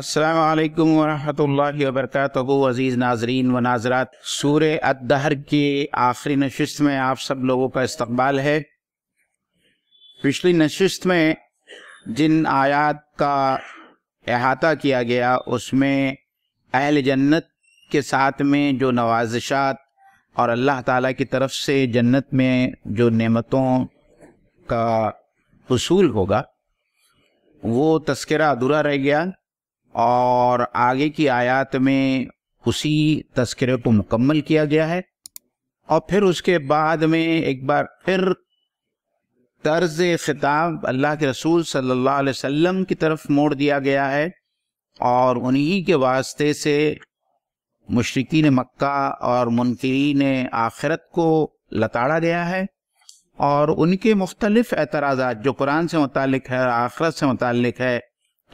असलकम वरहल वरक अज़ीज़ नाजरीन व नाजरात सूर अदहर की आखिरी नशस्त में आप सब लोगों का इस्तबाल है पिछली नशस्त में जिन आयात का अहाता किया गया उसमें अहल जन्नत के साथ में जो नवाजिशात और अल्लाह ताला की तरफ से जन्नत में जो नेमतों का हसूल होगा वो तस्करा अधूरा रह गया और आगे की आयात में उसी तस्करे को मुकम्मल किया गया है और फिर उसके बाद में एक बार फिर तर्ज खिताब अल्लाह के रसूल सल्लल्लाहु अलैहि वसल्लम की तरफ मोड़ दिया गया है और उन्हीं के वास्ते से मुशरकिन मक्का और मुनकरीन आखिरत को लताड़ा गया है और उनके मुख्तलिफ एतराज़ा जो कुरान से मुतक़ है आखरत से मुतक़ है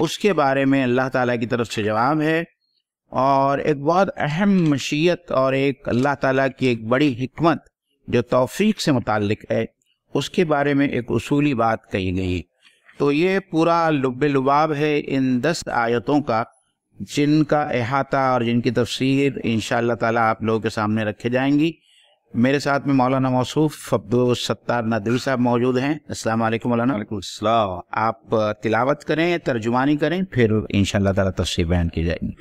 उसके बारे में अल्लाह ताला की तरफ से जवाब है और एक बहुत अहम मशीयत और एक अल्लाह ताला की एक बड़ी हमत जो तौफीक से मुतक है उसके बारे में एक असूली बात कही गई तो ये पूरा लुब लुबाब है इन दस आयतों का जिनका अहाता और जिनकी तफसीर इन ताला आप लोगों के सामने रखे जाएंगी मेरे साथ में मौलाना मौसूफ अब्दुल सत्तार नदवी साहब मौजूद हैं अस्सलाम वालेकुम मौलाना वालेकुम आप तिलावत करें तर्जुमानी करें फिर इंशाल्लाह ताला तफसीर बयान की जाएगी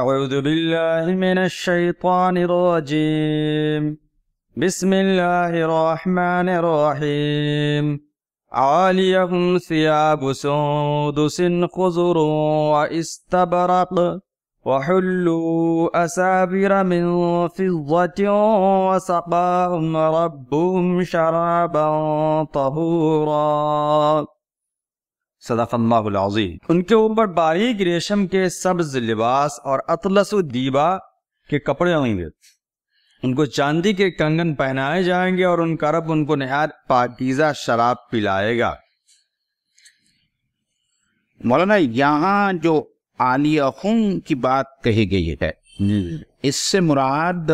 أعوذ بالله من الشيطان الرجيم بسم الله الرحمن الرحيم عاليهم ثياب سندس خضر واستبرق وحلوا أسابر من فضة وسقاهم ربهم شرابا طهورا सदाफ़ल्लाज़ीम उनके ऊपर बारीक रेशम के सब्ज लिबास और दीबा के कपड़े होंगे उनको चांदी के कंगन पहनाए जाएंगे और उनका रब उनको नहायत पाकिजा शराब पिलाएगा मौलाना यहाँ जो आलियाहूम की बात कही गई है इससे मुराद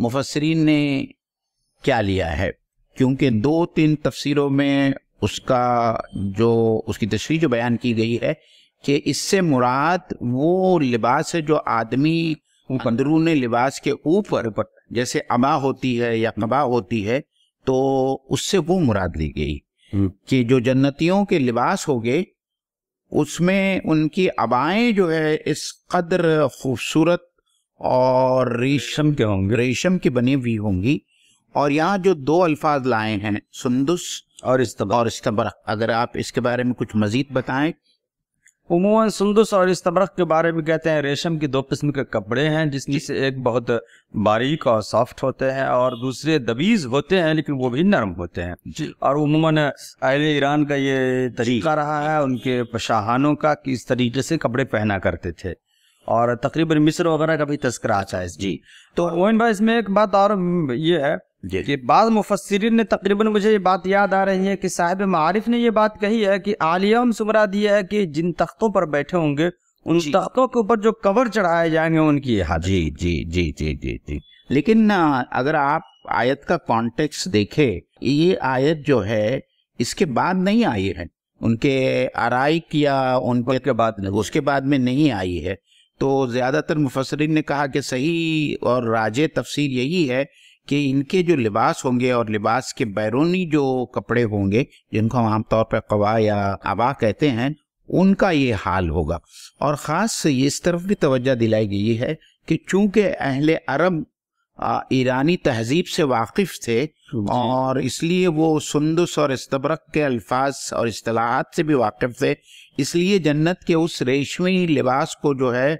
मुफसरीन ने क्या लिया है क्योंकि दो तीन तफसीरों में उसका जो उसकी तस्वीर जो बयान की गई है कि इससे मुराद वो लिबास है जो आदमी अंदरून लिबास के ऊपर जैसे अमा होती है या कबा होती है तो उससे वो मुराद ली गई हम्म। कि जो जन्नतियों के लिबास हो गए उसमें उनकी अबाएं जो है इस कदर खूबसूरत और रेशम के होंगे रेशम की बनी हुई होंगी और यहाँ जो दो अल्फाज लाए हैं सुंदुस और इस्तबर और इस्तबर अगर आप इसके बारे में कुछ मजीद बताएं उमूमन सुंदुस और इस्तबरक के बारे में कहते हैं रेशम की दो किस्म के कपड़े हैं जिसमें से एक बहुत बारीक और सॉफ्ट होते हैं और दूसरे दबीज होते हैं लेकिन वो भी नरम होते हैं और उमूमन अहल ईरान का ये तरीका रहा है उनके शाहानों का कि इस तरीके से कपड़े पहना करते थे और तकरीबन मिस्र वगैरह का भी तस्करा आता है जी तो मोहन भाई इसमें एक बात और ये है कि बाद मुफसरिन ने तकरीबन मुझे ये बात याद आ रही है कि साहिब मारिफ ने ये बात कही है कि आलियम सुमरा दिया है कि जिन तख्तों पर बैठे होंगे उन तख्तों के ऊपर जो कवर चढ़ाए जाएंगे उनकी हाँ जी जी जी जी जी जी लेकिन अगर आप आयत का कॉन्टेक्स्ट देखे ये आयत जो है इसके बाद नहीं आई है उनके आरइक या उन पर के बाद उसके बाद में नहीं आई है तो ज़्यादातर मुफसरिन ने कहा कि सही और राजे तफसीर यही है कि इनके जो लिबास होंगे और लिबास के बैरूनी जो कपड़े होंगे जिनको हम आमतौर पर कवा या आबा कहते हैं उनका ये हाल होगा और ख़ास इस तरफ भी तवज्जो दिलाई गई है कि चूंकि अहल अरब ईरानी तहजीब से वाकिफ थे और इसलिए वो सुंदस और इस्तबरक के अल्फाज और असलाहत से भी वाकिफ थे इसलिए जन्नत के उस रेशमी लिबास को जो है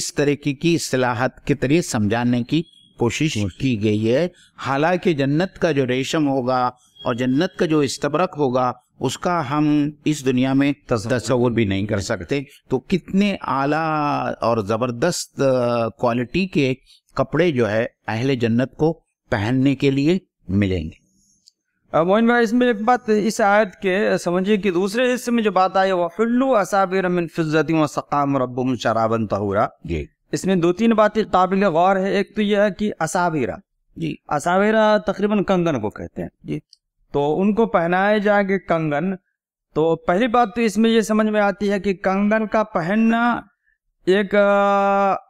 इस तरीके की असलाहत के तरीके समझाने की कोशिश की गई है हालांकि जन्नत का जो रेशम होगा और जन्नत का जो इस्तबरक होगा उसका हम इस दुनिया में तस्वुर भी नहीं कर सकते तो कितने आला और ज़बरदस्त क्वालिटी के कपड़े जो है अहले जन्नत को पहनने के लिए मिलेंगे मोहन भाई इसमें एक बात इस आयत के समझिए कि दूसरे हिस्से में जो बात आई वफुल्लू असाबिर फिज्जती व सकाम रबुम शराबन तहूरा जी इसमें दो तीन बातें काबिल गौर है एक तो यह है कि असाविरा जी असाविरा तकरीबन कंगन को कहते हैं जी तो उनको पहनाए जाएंगे कंगन तो पहली बात तो इसमें यह समझ में आती है कि कंगन का पहनना एक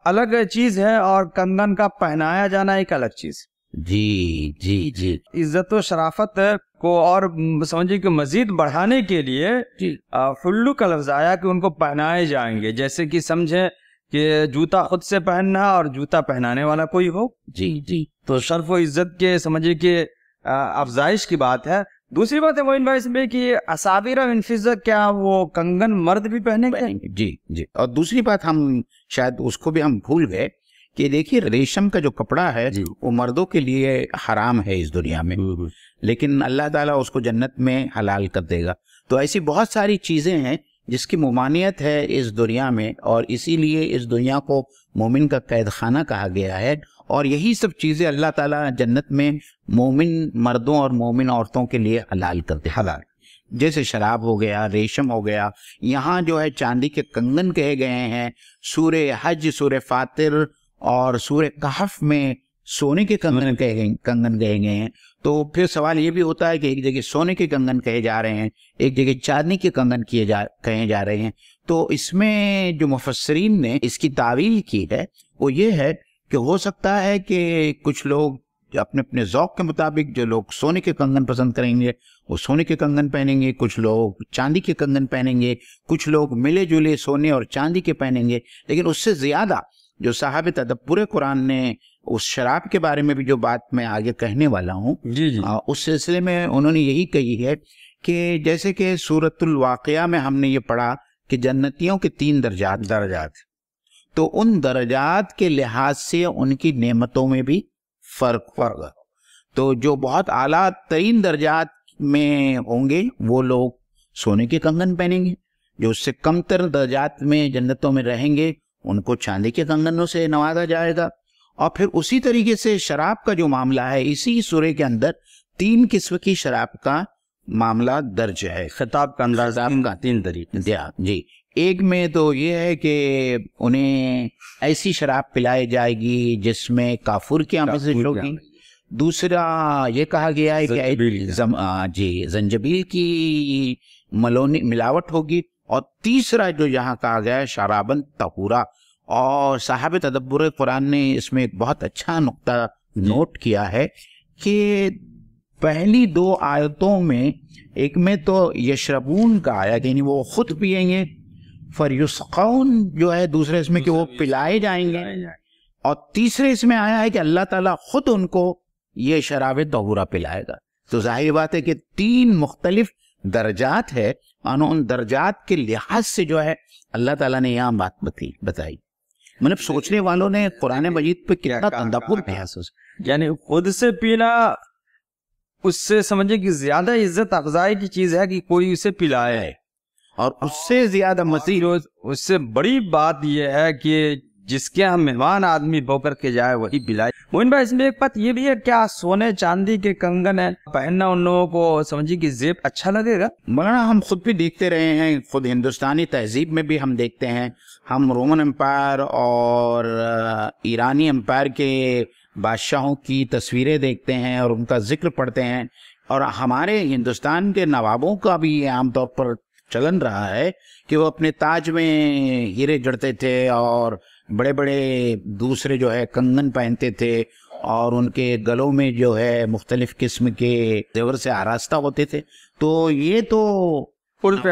अलग चीज है और कंगन का पहनाया जाना एक अलग चीज जी जी जी इज्जत और शराफत को और समझिए कि मजीद बढ़ाने के लिए फुल्लू का लफ्ज आया कि उनको पहनाए जाएंगे जैसे कि समझे कि जूता खुद से पहनना और जूता पहनाने वाला कोई हो जी जी तो शर्फ व इज्जत के समझिए कि अफजाइश की बात है दूसरी बात है इन भाई इसमें कि असाबिर और इनफिजा क्या वो कंगन मर्द भी पहने जी जी और दूसरी बात हम शायद उसको भी हम भूल गए कि देखिए रेशम का जो कपड़ा है वो मर्दों के लिए हराम है इस दुनिया में लेकिन अल्लाह ताला उसको जन्नत में हलाल कर देगा तो ऐसी बहुत सारी चीज़ें हैं जिसकी ममानियत है इस दुनिया में और इसीलिए इस दुनिया को मोमिन का कैद खाना कहा गया है और यही सब चीज़ें अल्लाह ताला जन्नत में मोमिन मर्दों और मोमिन औरतों के लिए हलाल करते हलाल जैसे शराब हो गया रेशम हो गया यहाँ जो है चांदी के कंगन कहे गए हैं सूर्य हज सूर्य फातिर और सूर्य कहफ में सोने के कंगन हम्म। कहे गए कंगन कहे गए हैं तो फिर सवाल ये भी होता है कि एक जगह सोने के कंगन कहे जा रहे हैं एक जगह चांदनी के कंगन किए जा कहे जा रहे हैं तो इसमें जो मुफसरीन ने इसकी तावील की है वो ये है कि हो सकता है कि कुछ लोग अपने अपने ओक़ के मुताबिक जो लोग सोने के कंगन पसंद करेंगे वो सोने के कंगन पहनेंगे कुछ लोग चांदी के कंगन पहनेंगे कुछ लोग मिले जुले सोने और चांदी के पहनेंगे लेकिन उससे ज़्यादा जो साहब पूरे कुरान ने उस शराब के बारे में भी जो बात मैं आगे कहने वाला हूँ उस सिलसिले में उन्होंने यही कही है कि जैसे कि सूरतुल वाकया में हमने ये पढ़ा कि जन्नतियों के तीन दर्जात दर्जात तो उन दर्जात के लिहाज से उनकी नेमतों में भी फर्क फर्क तो जो बहुत आला तरीन दर्जात में होंगे वो लोग सोने के कंगन पहनेंगे जो उससे कमतर दर्जात में जन्नतों में रहेंगे उनको चांदी के कंगनों से नवाजा जाएगा और फिर उसी तरीके से शराब का जो मामला है इसी सूर्य के अंदर तीन किस्म की शराब का मामला दर्ज है खिताब का अंदाज का तीन तरीके हाँ, जी एक में तो ये है कि उन्हें ऐसी शराब पिलाई जाएगी जिसमें काफुर की आमजिश होगी दूसरा ये कहा गया है कि जम, आ, जी जंजबील की मलोनी मिलावट होगी और तीसरा जो यहाँ कहा गया है शराबन तहूरा और साहब तदब्बर कुरान ने इसमें एक बहुत अच्छा नुकता नोट किया है कि पहली दो आयतों में एक में तो यशरबून का आया यानी वो खुद पियेंगे फरयुस्कौन जो है दूसरे इसमें कि वो पिलाए जाएंगे और तीसरे इसमें आया है कि अल्लाह ताला खुद उनको ये शराब तहूरा पिलाएगा तो जाहिर बात है कि तीन मुख्तलिफ दर्जात है और उन दर्जात के लिहाज से जो है अल्लाह ताला ने यहाँ बात बताई मतलब सोचने वालों ने कुरान मजीद पे क्या यानी खुद से पीना उससे समझे कि ज्यादा इज्जत अफजाई की चीज है कि कोई उसे पिलाए है और उससे ज्यादा मसीह उससे बड़ी बात यह है कि जिसके हम मेहमान आदमी बोकर के जाए वही पिलाए मोहन भाई इसमें एक बात ये भी है क्या सोने चांदी के कंगन है पहनना उन लोगों को समझिए कि जेब अच्छा लगेगा मगर हम खुद भी देखते रहे हैं खुद हिंदुस्तानी तहजीब में भी हम देखते हैं हम रोमन एम्पायर और ईरानी एम्पायर के बादशाहों की तस्वीरें देखते हैं और उनका जिक्र पढ़ते हैं और हमारे हिंदुस्तान के नवाबों का भी आमतौर पर चलन रहा है कि वो अपने ताज में हीरे जड़ते थे और बड़े बड़े दूसरे जो है कंगन पहनते थे और उनके गलों में जो है मुख्तलिफ किस्म के जेवर से आरास्ता होते थे तो ये तो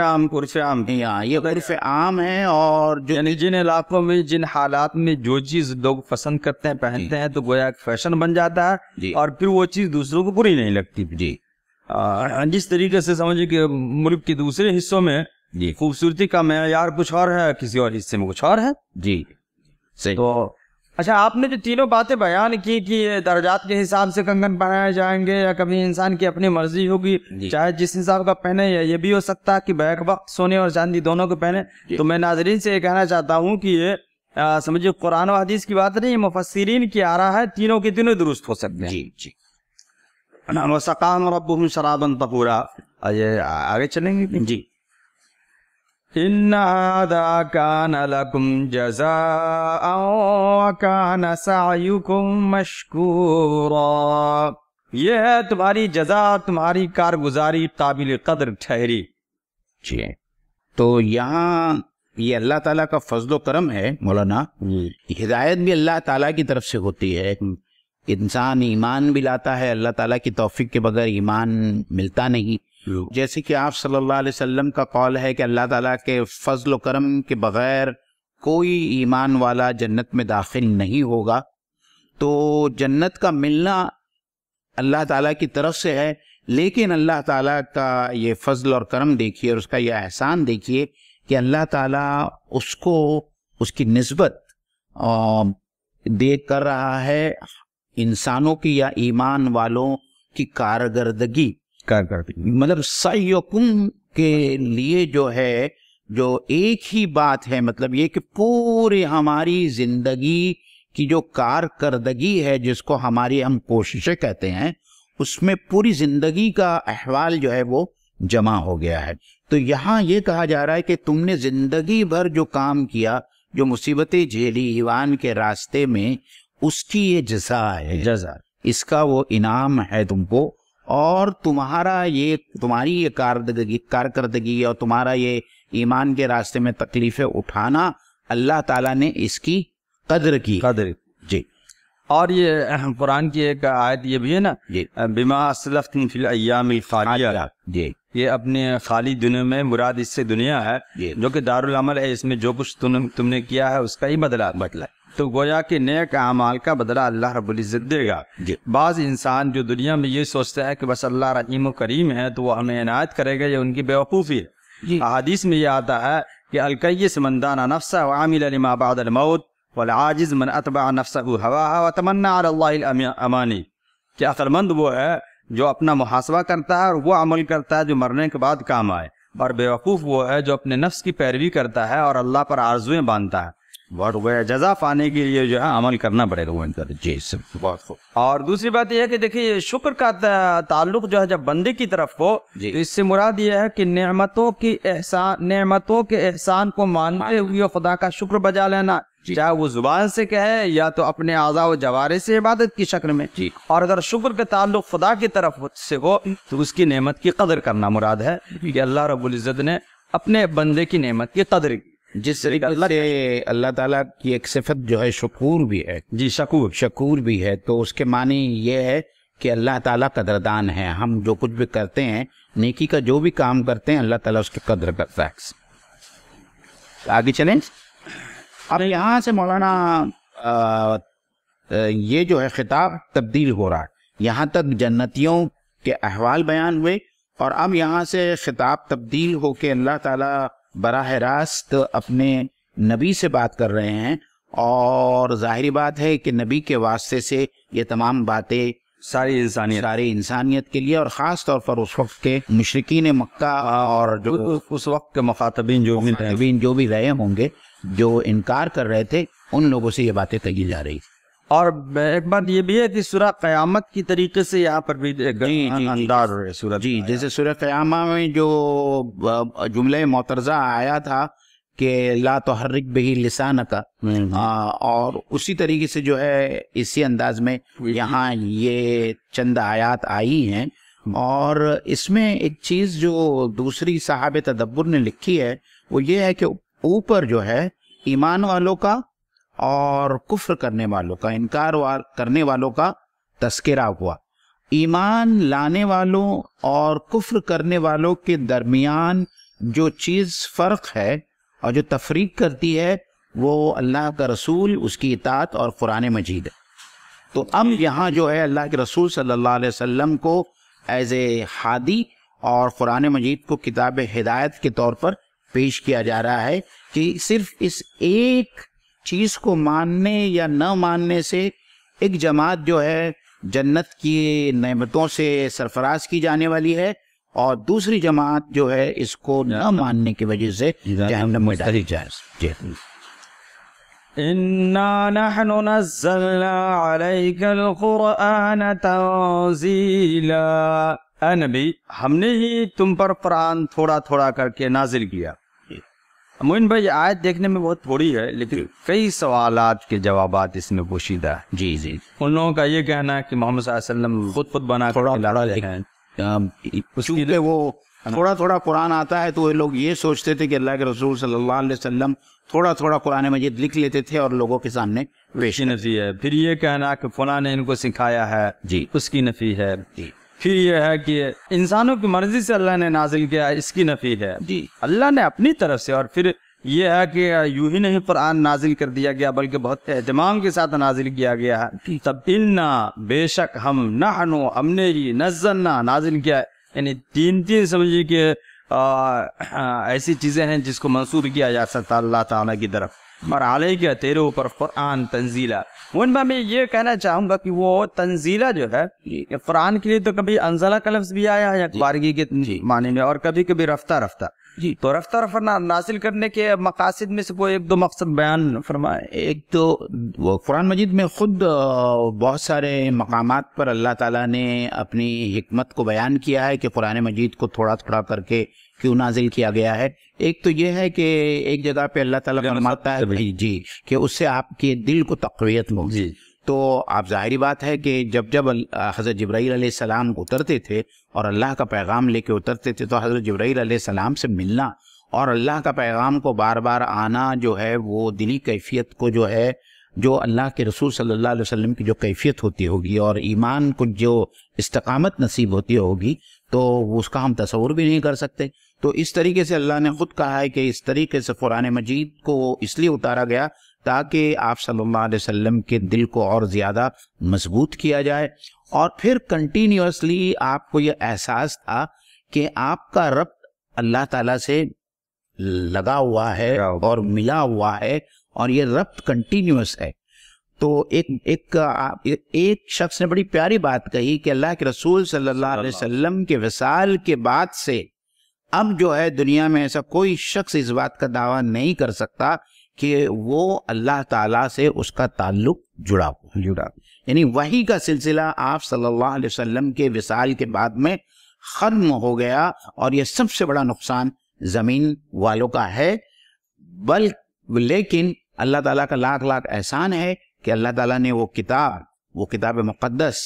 आम कुर्फ आम यहाँ ये उर्फ आम है और जो यानी जिन इलाकों में जिन हालात में जो चीज लोग पसंद करते हैं पहनते हैं तो गोया फैशन बन जाता है और फिर वो चीज दूसरों को बुरी नहीं लगती जी आ, जिस तरीके से समझिए कि मुल्क के दूसरे हिस्सों में खूबसूरती का मैार कुछ और है किसी और हिस्से में कुछ और है जी सही तो अच्छा आपने जो तीनों बातें बयान की कि दर्जात के हिसाब से कंगन पहनाए जाएंगे या कभी इंसान की अपनी मर्जी होगी चाहे जिस हिसाब का पहने या ये भी हो सकता है कि बैक वक्त सोने और चांदी दोनों को पहने तो मैं नाजरीन से ये कहना चाहता हूँ कि ये समझिए कुरान और हदीस की बात नहीं मुफसरीन की आ रहा है तीनों के तीनों दुरुस्त हो सकते हैं जी जी और अब शराबन तहूरा ये आगे चलेंगे जी मशकूरा यह है तुम्हारी जजा तुम्हारी कारगुजारी काबिल कदर ठहरी जी तो यहाँ ये अल्लाह ताला का फजलो करम है मौलाना हिदायत भी अल्लाह ताला की तरफ से होती है इंसान ईमान भी लाता है अल्लाह ताला की तौफीक के बगैर ईमान मिलता नहीं जैसे कि आप सल्लल्लाहु अलैहि वसल्लम का कौल है कि अल्लाह ताला के फजल करम के बग़ैर कोई ईमान वाला जन्नत में दाखिल नहीं होगा तो जन्नत का मिलना अल्लाह ताला की तरफ से है लेकिन अल्लाह ताला का ये फजल और करम देखिए और उसका यह एहसान देखिए कि अल्लाह ताला उसको उसकी नस्बत दे कर रहा है इंसानों की या ईमान वालों की कारकर्दगी कार मतलब सहयोगुम के लिए जो है जो एक ही बात है मतलब ये कि पूरी हमारी जिंदगी की जो कारकर्दगी है जिसको हमारी हम कोशिशें कहते हैं उसमें पूरी जिंदगी का अहवाल जो है वो जमा हो गया है तो यहाँ ये कहा जा रहा है कि तुमने जिंदगी भर जो काम किया जो मुसीबतें झेली ईवान के रास्ते में उसकी ये जजा है जजा इसका वो इनाम है तुमको और तुम्हारा ये तुम्हारी ये कारदगी कारकर्दगी और तुम्हारा ये ईमान के रास्ते में तकलीफें उठाना अल्लाह ताला ने इसकी कदर की कदर जी और ये कुरान की एक आयत ये भी है ना जी बीमा जी ये अपने खाली दुनिया में मुराद इससे दुनिया है जो कि दारुल अमल है इसमें जो कुछ तुम तुमने किया है उसका ही बदला बदला है तो गोया के नेक अमाल का बदला अल्लाह रबुल्ज़त देगा बाज़ इंसान जो दुनिया में ये सोचता है कि बस अल्लाह रहीम करीम है तो वो हमें इनायत करेगा ये उनकी बेवकूफ़ी है अहादीस में ये आता है कि अलकैस मंदाना नफसा वामिल माबादमौत मन अतबा नफसा हवा व तमन्ना अमानी कि अक्लमंद वो है जो अपना मुहासबा करता है और वो अमल करता है जो मरने के बाद काम आए और बेवकूफ़ वो है जो अपने नफ्स की पैरवी करता है और अल्लाह पर आरजुएं बांधता है बहुत हुआ जजा पाने के लिए जो है अमल करना पड़ेगा वो इनका जी बहुत खूब और दूसरी बात यह है कि देखिए शुक्र का ताल्लुक जो है जब बंदे की तरफ हो तो इससे मुराद यह है कि नेमतों की एहसान नेमतों के एहसान को मानते हुए खुदा का शुक्र बजा लेना चाहे वो जुबान से कहे या तो अपने आजा व जवारे से इबादत की शक्ल में जी और अगर शुक्र के ताल्लुक खुदा की तरफ से हो तो उसकी नेमत की कदर करना मुराद है कि अल्लाह रबुल्जत ने अपने बंदे की नेमत की कदर की जिस तरीके से अल्लाह ताला की एक सिफत जो है शकूर भी है जी शकूर शकूर भी है तो उसके माने ये है कि अल्लाह ताला कदरदान है हम जो कुछ भी करते हैं नेकी का जो भी काम करते हैं अल्लाह ताला उसकी कदर करता है आगे चलें अब यहाँ से मौलाना ये जो है खिताब तब्दील हो रहा है यहाँ तक जन्नतियों के अहवाल बयान हुए और अब यहाँ से खिताब तब्दील होके अल्लाह ताला बराह रास्त अपने नबी से बात कर रहे हैं और जाहिर बात है कि नबी के वास्ते से ये तमाम बातें सारी इंसानियत सारी इंसानियत के लिए और ख़ास तौर पर उस वक्त के मशरकिन मक्का और जो उस वक्त के मखातबीन जो भी जो भी रहे होंगे जो इनकार कर रहे थे उन लोगों से ये बातें कही जा रही और एक बात ये भी है कि सूर्य क्यामत की तरीके से यहाँ पर भी जी, जी, अं-, अंदाज है सूरत जी जैसे सूर्य क़यामा में जो जुमले मोतरजा आया था कि ला तो हर्रिक बही लिसान का हम्म, हम्म। और उसी तरीके से जो है इसी अंदाज में यहाँ ये चंद आयात आई हैं हम्म। और इसमें एक चीज़ जो दूसरी साहब तदब्बर ने लिखी है वो ये है कि ऊपर जो है ईमान वालों का और कुफ्र करने वालों का इनकार वार करने वालों का तस्करा हुआ ईमान लाने वालों और कुफ्र करने वालों के दरमियान जो चीज़ फ़र्क है और जो तफरीक करती है वो अल्लाह का रसूल उसकी इतात और कुरान मजीद है तो अब यहाँ जो है अल्लाह के रसूल सल्लल्लाहु अलैहि वसल्लम को एज ए हादी और कुरान मजीद को किताब हिदायत के तौर पर पेश किया जा रहा है कि सिर्फ इस एक चीज को मानने या न मानने से एक जमात जो है जन्नत की नमतों से सरफराज की जाने वाली है और दूसरी जमात जो है इसको न मानने की वजह से نحن نزلنا عليك القرآن تنزيلا नबी हमने ही तुम पर कुरान थोड़ा थोड़ा करके नाजिल किया मोइन भाई आयत देखने में बहुत थोड़ी है लेकिन कई सवाल के जवाब इसमें पोशीदा है जी जी उन लोगों का ये कहना है कि मोहम्मद खुद खुद बना थोड़ा लड़ा वो थोड़ा थोड़ा कुरान आता है तो ये लोग ये सोचते थे कि अल्लाह के रसूल सल्लल्लाहु अलैहि वसल्लम थोड़ा थोड़ा कुरान मजीद लिख लेते थे और लोगों के सामने वेशी नफी है फिर ये कहना कि फला ने इनको सिखाया है जी उसकी नफी है जी फिर यह है कि इंसानों की मर्जी से अल्लाह ने नाजिल किया इसकी नफी है जी अल्लाह ने अपनी तरफ से और फिर यह है कि यूं ही नहीं कुरान नाजिल कर दिया गया बल्कि बहुत एहतमाम के साथ नाजिल किया गया है तब इन्ना बेशक हम नहनो हमने ही नजन्ना नाजिल किया यानी तीन तीन समझिए कि ऐसी चीजें हैं जिसको मंसूर किया जा सकता अल्लाह तला की तरफ और आलय किया तेरे ऊपर क़ुरान तंजीला उन मैं ये कहना चाहूँगा कि वो तंजीला जो है क़ुरान के लिए तो कभी अनजला का लफ्ज़ भी आया है अखबारगी के माने में और कभी कभी रफ्ता रफ्ता जी तो रफ्ता रफ्तार ना, नासिल करने के मकासद में से वो एक दो मकसद बयान फरमाए एक तो कुरान मजीद में ख़ुद बहुत सारे मकाम पर अल्लाह ताला ने अपनी हमत को बयान किया है कि कुरान मजीद को थोड़ा थोड़ा करके क्यों नाजिल किया गया है एक तो यह है कि एक जगह पे अल्लाह ताला फरमाता है जी कि उससे आपके दिल को तकवीत होगी तो आप जाहिर बात है कि जब जब हज़रत जब्राईल सलाम उतरते थे और अल्लाह का पैगाम लेके उतरते थे तो हज़रत जब्राईल सलाम से मिलना और अल्लाह का पैगाम को बार बार आना जो है वो दिली कैफियत को जो है जो अल्लाह के रसूल सल्लल्लाहु अलैहि वसल्लम की जो कैफियत होती होगी और ईमान को जो इस्तकामत नसीब होती होगी तो उसका हम तस्वूर भी नहीं कर सकते तो इस तरीके से अल्लाह ने खुद कहा है कि इस तरीके से कुरान मजीद को इसलिए उतारा गया ताकि आप सल्लल्लाहु अलैहि वसल्लम के दिल को और ज़्यादा मजबूत किया जाए और फिर कंटिन्यूसली आपको यह एहसास था कि आपका रब अल्लाह ताला से लगा हुआ है और मिला हुआ है और ये रब्त कंटिन्यूस है तो एक एक एक शख्स ने बड़ी प्यारी बात कही कि अल्लाह के रसूल सल्लल्लाहु अलैहि वसल्लम के वसाल के बाद से अब जो है दुनिया में ऐसा कोई शख्स इस बात का दावा नहीं कर सकता कि वो अल्लाह ताला से उसका ताल्लुक जुड़ा जुड़ा यानी वही का सिलसिला आप सल्लल्लाहु अलैहि वसल्लम के विसाल के बाद में ख़त्म हो गया और यह सबसे बड़ा नुकसान ज़मीन वालों का है बल लेकिन अल्लाह ताला का लाख लाख एहसान है कि अल्लाह ताला ने वो किताब वो किताब मुक़दस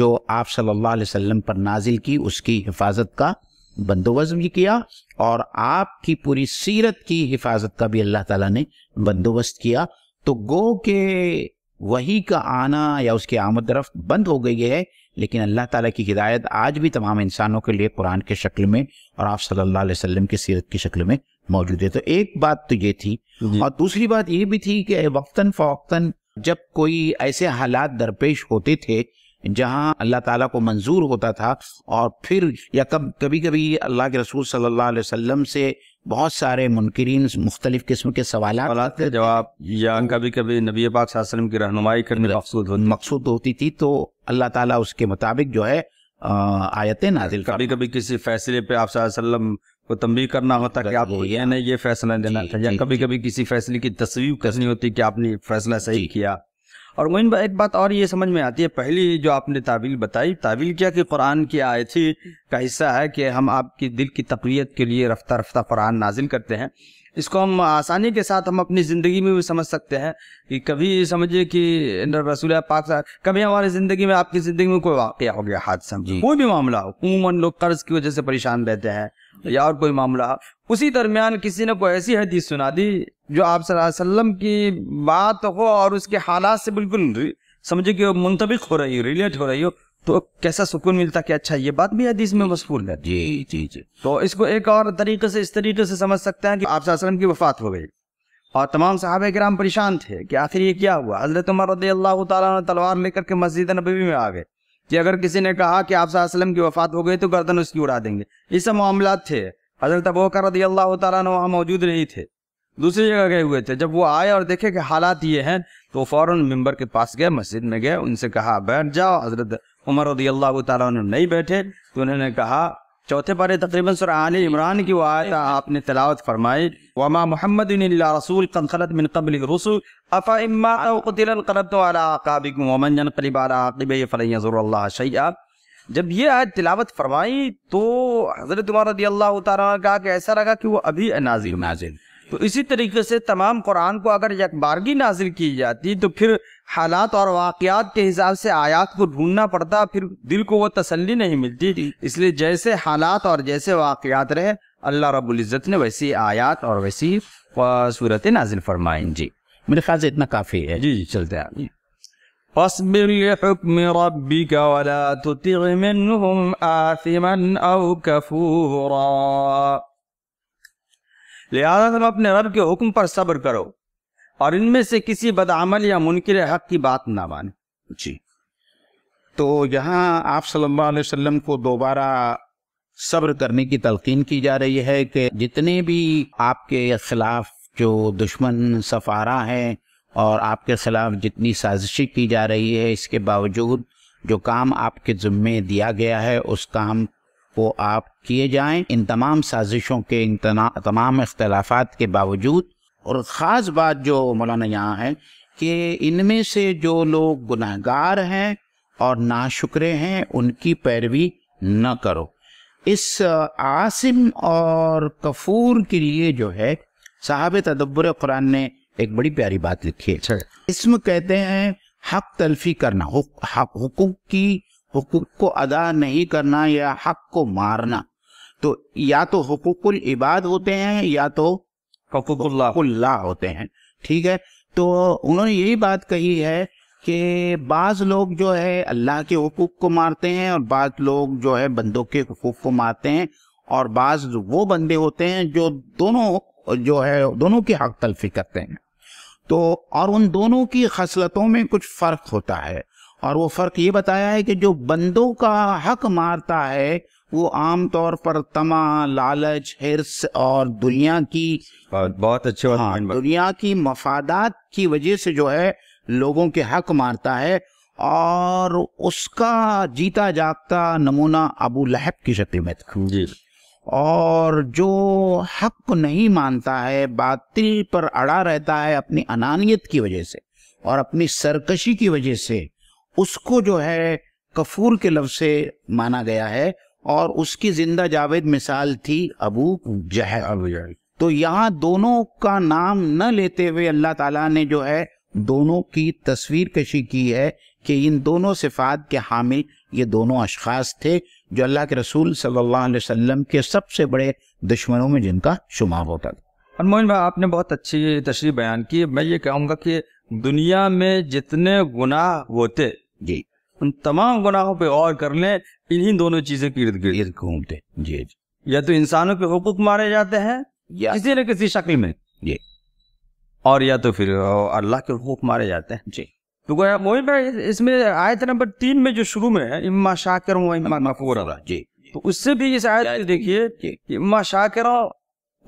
जो आप सल्लल्लाहु अलैहि वसल्लम पर नाजिल की उसकी हिफाजत का बंदोबस्त भी किया और आपकी पूरी सीरत की हिफाजत का भी अल्लाह ताला ने बंदोबस्त किया तो गो के वही का आना या उसकी आमद रफ्त बंद हो गई है लेकिन अल्लाह ताला की हिदायत आज भी तमाम इंसानों के लिए कुरान के शक्ल में और आप सल्लल्लाहु अलैहि वसल्लम की सीरत की शक्ल में मौजूद है तो एक बात तो ये थी और दूसरी बात ये भी थी कि वक्ता फ़ौक्ता जब कोई ऐसे हालात दरपेश होते थे जहां अल्लाह ताला को मंजूर होता था और फिर या कब कभी कभी अल्लाह के रसूल सल्लल्लाहु अलैहि वसल्लम से बहुत सारे मुनकरीन मुख्तलिफ किस्म के सवाल के जवाब या कभी कभी नबी पाक वसल्लम की रहनुमाई करने मकसूद होती मकसूद होती थी तो अल्लाह ताला उसके मुताबिक जो है आयत नाजिल कभी कभी किसी फैसले पे आप को तंबी करना होता कि आपको ये ये फैसला देना था या कभी कभी किसी फैसले की तस्वीर करनी होती कि आपने फैसला सही किया और मोइन एक बात और ये समझ में आती है पहली जो आपने तावील बताई तावील क्या कि कुरान की आयती का हिस्सा है कि हम आपकी दिल की तकलीत के लिए रफ्ता रफ्ता कुरान नाजिल करते हैं इसको हम आसानी के साथ हम अपनी ज़िंदगी में भी समझ सकते हैं कि कभी समझिए कि रसूल पाक कभी हमारी ज़िंदगी में आपकी ज़िंदगी में कोई वाक़ हो गया हादसा कोई भी मामला हो उमूमन लोग कर्ज की वजह से परेशान रहते हैं या और कोई मामला उसी दरमियान किसी ने कोई ऐसी हदीस सुना दी जो आप वसल्लम की बात हो और उसके हालात से बिल्कुल समझिए कि मुंतबिक हो रही हो रिलेट हो रही हो तो कैसा सुकून मिलता कि अच्छा ये बात भी हदीस में मशहूर है जी जी जी तो इसको एक और तरीके से इस तरीके से समझ सकते हैं कि आप वसल्लम की वफात हो गई और तमाम साहब कराम परेशान थे कि आखिर ये क्या हुआ हजरत उमर रदी अल्लाह तलवार लेकर के मस्जिद नबी में आ गए कि अगर किसी ने कहा कि आप की वफात हो गई तो गर्दन उसकी उड़ा देंगे ये सब मामला थे हजरत अबोकर रदी अल्लाह वहाँ मौजूद नहीं थे दूसरी जगह गए हुए थे जब वो आए और देखे कि हालात ये हैं तो फौरन मेंबर के पास गए मस्जिद में गए उनसे कहा बैठ जाओ हजरत उमर रदी अल्लाह तुम नहीं बैठे तो उन्होंने कहा चौथे पारे तकरीबन सर आल इमरान की वो आयत आपने तलावत फरमाई वमा मोहम्मद रसूल कनखलत मिन कबल रसूल अफ़ा इम्मा करब तो आला जब ये आयत तिलावत फरमाई तो हज़रत उमर रदी अल्लाह तआला कहा कि ऐसा लगा कि वो अभी नाजिल नाजिल तो इसी तरीके से तमाम कुरान को अगर यकबारगी नाजिल की जाती तो फिर हालात और वाकयात के हिसाब से आयात को ढूंढना पड़ता फिर दिल को वो तसल्ली नहीं मिलती इसलिए जैसे हालात और जैसे वाकयात रहे अल्लाह रब्बुल इज़्ज़त ने वैसी आयात और वैसी सूरत नाजिल फरमाई जी मेरे ख्याल से इतना काफ़ी है जी जी चलते हैं فاصبر لحكم ربك ولا تطع منهم آثما أو كفورا लिहाजा तुम अपने रब के हुक्म पर सब्र करो और इनमें से किसी बदामल या मुनकर हक की बात ना माने जी तो यहाँ आप सल्लल्लाहु अलैहि वसल्लम को दोबारा सब्र करने की तलकीन की जा रही है कि जितने भी आपके खिलाफ जो दुश्मन सफारा हैं और आपके खिलाफ जितनी साजिशें की जा रही है इसके बावजूद जो काम आपके ज़िम्मे दिया गया है उस काम को आप किए जाएं इन तमाम साजिशों के इन तमाम अख्तलाफात के बावजूद और ख़ास बात जो मौलाना यहाँ है कि इनमें से जो लोग गुनाहगार हैं और नाशुक्रे हैं उनकी पैरवी न करो इस आसिम और कफूर के लिए जो है साहब तदब्बर कुरान ने एक बड़ी प्यारी बात लिखी है अच्छा। इसमें कहते हैं हक तलफी करना हुकूक की हुकूक को अदा नहीं करना या हक को मारना तो या तो हकूकुल इबाद होते हैं या तो कफुल्ला होते हैं ठीक है तो उन्होंने यही बात कही है कि बाज लोग जो है अल्लाह के हकूक को मारते हैं और बाज लोग जो है बंदों के हकूक को मारते हैं और बाज वो बंदे होते हैं जो दोनों जो है दोनों के हक तलफी करते हैं तो और उन दोनों की खसलतों में कुछ फ़र्क होता है और वो फ़र्क ये बताया है कि जो बंदों का हक मारता है वो आमतौर पर तमा लालच हिरस और दुनिया की बहुत अच्छे हाँ, दुनिया की मफादात की वजह से जो है लोगों के हक मारता है और उसका जीता जागता नमूना अबू लहब की शक्ल में था जी और जो हक नहीं मानता है बातिल पर अड़ा रहता है अपनी अनानियत की वजह से और अपनी सरकशी की वजह से उसको जो है कफूर के लफ से माना गया है और उसकी जिंदा जावेद मिसाल थी अबू जहल तो यहाँ दोनों का नाम न लेते हुए अल्लाह ताला ने जो है दोनों की तस्वीर कशी की है कि इन दोनों सिफात के हामिल ये दोनों अशखास थे जो अल्लाह के रसूल सल्लल्लाहु अलैहि वसल्लम के सबसे बड़े दुश्मनों में जिनका शुमार होता था अनमोहन भाई आपने बहुत अच्छी तशरी बयान की मैं ये कहूँगा कि दुनिया में जितने गुनाह होते जी उन तमाम गुनाहों पे गौर कर लें इन्हीं दोनों चीजें के इर्द गिर्द घूमते जी जी या तो इंसानों के हकूक मारे जाते हैं किसी न किसी शक्ल में जी और या तो फिर अल्लाह के हकूक मारे जाते हैं जी तो गोया मोहित भाई इसमें आयत नंबर तीन में जो शुरू में है इम्मा शाकर हुआ इम्मा मफूर जी तो उससे भी इस आयत में देखिए इम्मा शाकर